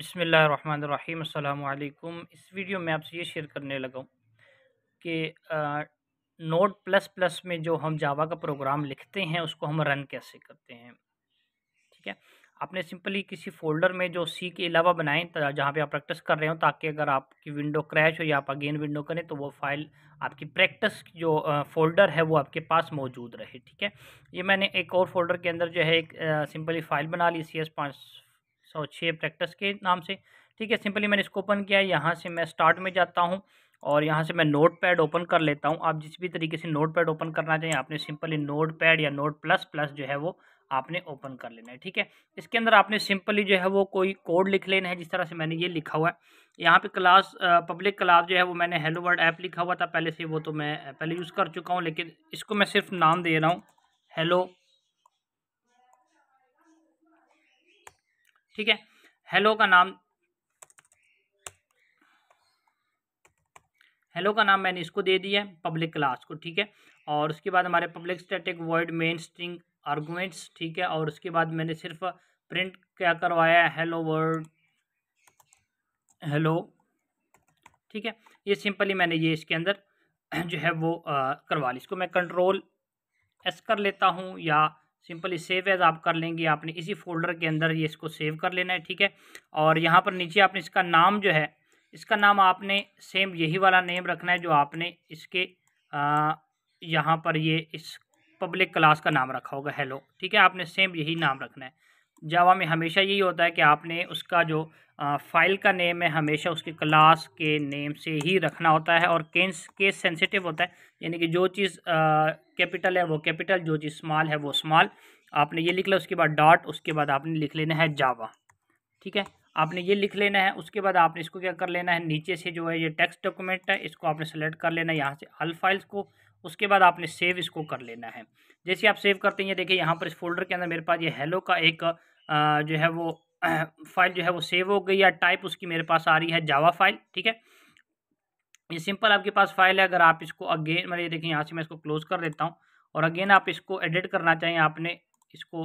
बसमीम् अल्लाम इस वीडियो में आपसे ये शेयर करने लगा हूँ कि नोट प्लस प्लस में जो हम जावा का प्रोग्राम लिखते हैं उसको हम रन कैसे करते हैं ठीक है आपने सिंपली किसी फोल्डर में जो सी के अलावा बनाएं जहाँ पे आप प्रैक्टिस कर रहे हो ताकि अगर आपकी विंडो क्रैश हो या आप अगेन विंडो करें तो वो फाइल आपकी प्रैक्टिस जो फोल्डर है वो आपके पास मौजूद रहे ठीक है ये मैंने एक और फोल्डर के अंदर जो है एक सिंपली फ़ाइल बना ली सी एस पाँच सौ छः प्रैक्टिस के नाम से ठीक है सिंपली मैंने इसको ओपन किया यहाँ से मैं स्टार्ट में जाता हूँ और यहाँ से मैं नोट पैड ओपन कर लेता हूँ आप जिस भी तरीके से नोट पैड ओपन करना चाहें आपने सिंपली नोट पैड या नोट प्लस प्लस जो है वो आपने ओपन कर लेना है ठीक है इसके अंदर आपने सिंपली जो है वो कोई कोड लिख लेना है जिस तरह से मैंने ये लिखा हुआ है यहाँ पे क्लास पब्लिक क्लास जो है वो मैंने हेलो वर्ड ऐप लिखा हुआ था पहले से वो तो मैं पहले यूज़ कर चुका हूँ लेकिन इसको मैं सिर्फ नाम दे रहा हूँ हेलो ठीक है हेलो का नाम हेलो का नाम मैंने इसको दे दिया है पब्लिक क्लास को ठीक है और उसके बाद हमारे public static void main string arguments ठीक है और उसके बाद मैंने सिर्फ प्रिंट क्या करवाया है हेलो वर्ड हेलो ठीक है ये सिंपली मैंने ये इसके अंदर जो है वो करवा ली इसको मैं कंट्रोल एस कर लेता हूँ या सिंपली सेव एज आप कर लेंगे आपने इसी फोल्डर के अंदर ये इसको सेव कर लेना है ठीक है और यहाँ पर नीचे आपने इसका नाम जो है इसका नाम आपने सेम यही वाला नेम रखना है जो आपने इसके यहाँ पर ये इस पब्लिक क्लास का नाम रखा होगा हेलो ठीक है आपने सेम यही नाम रखना है जावा में हमेशा यही होता है कि आपने उसका जो फाइल का नेम है हमेशा उसके क्लास के नेम से ही रखना होता है और केस केस सेंसिटिव होता है यानी कि जो चीज़ कैपिटल है वो कैपिटल जो चीज़ स्मॉल है वो स्मॉल आपने ये लिख लिया उसके बाद डॉट उसके बाद आपने लिख लेना है जावा ठीक है आपने ये लिख लेना है उसके बाद आपने इसको क्या कर लेना है नीचे से जो है ये टेक्स्ट डॉक्यूमेंट है इसको आपने सेलेक्ट कर लेना है यहाँ से अल फाइल्स को उसके बाद आपने सेव इसको कर लेना है जैसे आप सेव करते हैं देखिए यहाँ पर इस फोल्डर के अंदर मेरे पास ये हेलो का एक जो है वो फाइल जो है वो सेव हो गई या टाइप उसकी मेरे पास आ रही है जावा फाइल ठीक है ये सिंपल आपके पास फाइल है अगर आप इसको अगेन मतलब ये देखिए यहाँ से मैं इसको क्लोज कर देता हूँ और अगेन आप इसको एडिट करना चाहें आपने इसको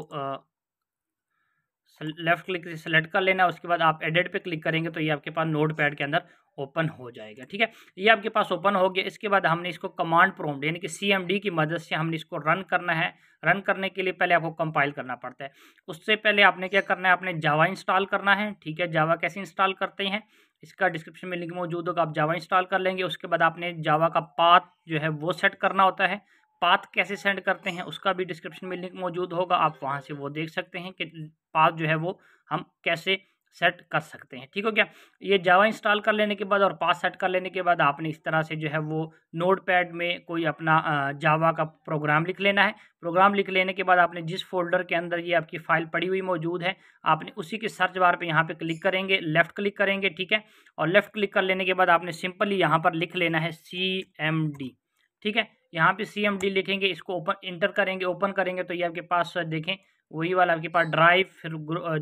लेफ़्ट क्लिक से सेलेक्ट कर लेना उसके बाद आप एडिट पे क्लिक करेंगे तो ये आपके पास नोट पैड के अंदर ओपन हो जाएगा ठीक है ये आपके पास ओपन हो गया इसके बाद हमने इसको कमांड प्रोम्ड यानी कि सी की मदद से हमने इसको रन करना है रन करने के लिए पहले आपको कंपाइल करना पड़ता है उससे पहले आपने क्या करना है आपने जावा इंस्टॉल करना है ठीक है जावा कैसे इंस्टॉल करते हैं इसका डिस्क्रिप्शन में लिंक मौजूद होगा आप जावा इंस्टॉल कर लेंगे उसके बाद आपने जावा का पाथ जो है वो सेट करना होता है पाथ कैसे सेंड करते हैं उसका भी डिस्क्रिप्शन में लिंक मौजूद होगा आप वहाँ से वो देख सकते हैं कि पाथ जो है वो हम कैसे सेट कर सकते हैं ठीक हो गया ये जावा इंस्टॉल कर लेने के बाद और पास सेट कर लेने के बाद आपने इस तरह से जो है वो नोट पैड में कोई अपना जावा का प्रोग्राम लिख लेना है प्रोग्राम लिख लेने के बाद आपने जिस फोल्डर के अंदर ये आपकी फ़ाइल पड़ी हुई मौजूद है आपने उसी के सर्च बार पे यहाँ पे क्लिक करेंगे लेफ़्ट क्लिक करेंगे ठीक है और लेफ़्ट क्लिक कर लेने के बाद आपने सिंपली यहाँ पर लिख लेना है सी एम डी ठीक है यहाँ पे सी एम डी लिखेंगे इसको ओपन इंटर करेंगे ओपन करेंगे तो ये आपके पास देखें वही वाला आपके पास ड्राइव फिर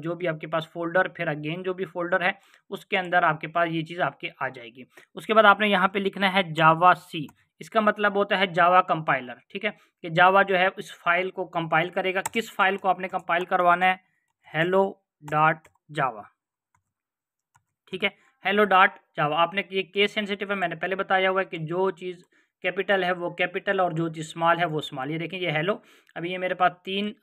जो भी आपके पास फोल्डर फिर अगेन जो भी फोल्डर है उसके अंदर आपके पास ये चीज़ आपके आ जाएगी उसके बाद आपने यहाँ पे लिखना है जावा सी इसका मतलब होता है जावा कंपाइलर ठीक है कि जावा जो है उस फाइल को कंपाइल करेगा किस फाइल को आपने कंपाइल करवाना है हेलो डॉट जावा ठीक है हेलो डॉट जावा आपने ये केस सेंसिटिव है मैंने पहले बताया हुआ है कि जो चीज़ कैपिटल है वो कैपिटल और जो स्मॉल है वो स्मॉल ये देखें ये हेलो अभी ये मेरे पास तीन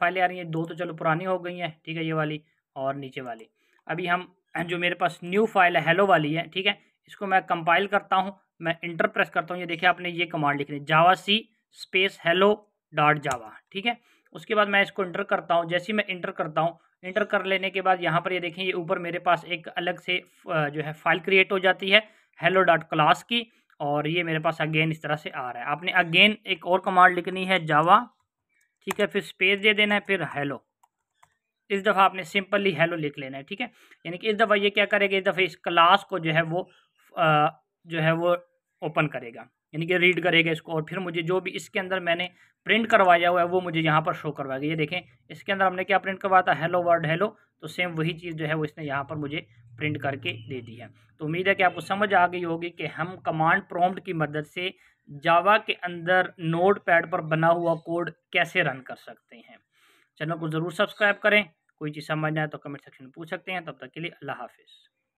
फाइलें आ रही हैं दो तो चलो पुरानी हो गई हैं ठीक है ये वाली और नीचे वाली अभी हम जो मेरे पास न्यू फाइल है हेलो वाली है ठीक है इसको मैं कंपाइल करता हूँ मैं इंटर प्रेस करता हूँ ये देखिए आपने ये कमांड लिखनी है javac space hello dot java ठीक है उसके बाद मैं इसको इंटर करता हूँ जैसे ही मैं इंटर करता हूँ इंटर कर लेने के बाद यहाँ पर ये देखें ये ऊपर मेरे पास एक अलग से जो है फाइल क्रिएट हो जाती है हेलो डॉट क्लास की और ये मेरे पास अगेन इस तरह से आ रहा है आपने अगेन एक और कमांड लिखनी है जावा ठीक है फिर स्पेस दे देना है फिर हेलो इस दफ़ा आपने सिंपली हेलो लिख लेना है ठीक है यानी कि इस दफ़ा ये क्या करेगा इस दफ़ा इस क्लास को जो है वो आ, जो है वो ओपन करेगा यानी कि रीड करेगा इसको और फिर मुझे जो भी इसके अंदर मैंने प्रिंट करवाया हुआ है वो मुझे यहाँ पर शो करवाएगा ये देखें इसके अंदर हमने क्या प्रिंट करवाया था हेलो वर्ड हेलो तो सेम वही चीज़ जो है वो इसने यहाँ पर मुझे प्रिंट करके दे दी है तो उम्मीद है कि आपको समझ आ गई होगी कि हम कमांड प्रॉम्प्ट की मदद से जावा के अंदर नोट पैड पर बना हुआ कोड कैसे रन कर सकते हैं चैनल को ज़रूर सब्सक्राइब करें कोई चीज़ समझ आए तो कमेंट सेक्शन में पूछ सकते हैं तब तक के लिए अल्लाह हाफिज़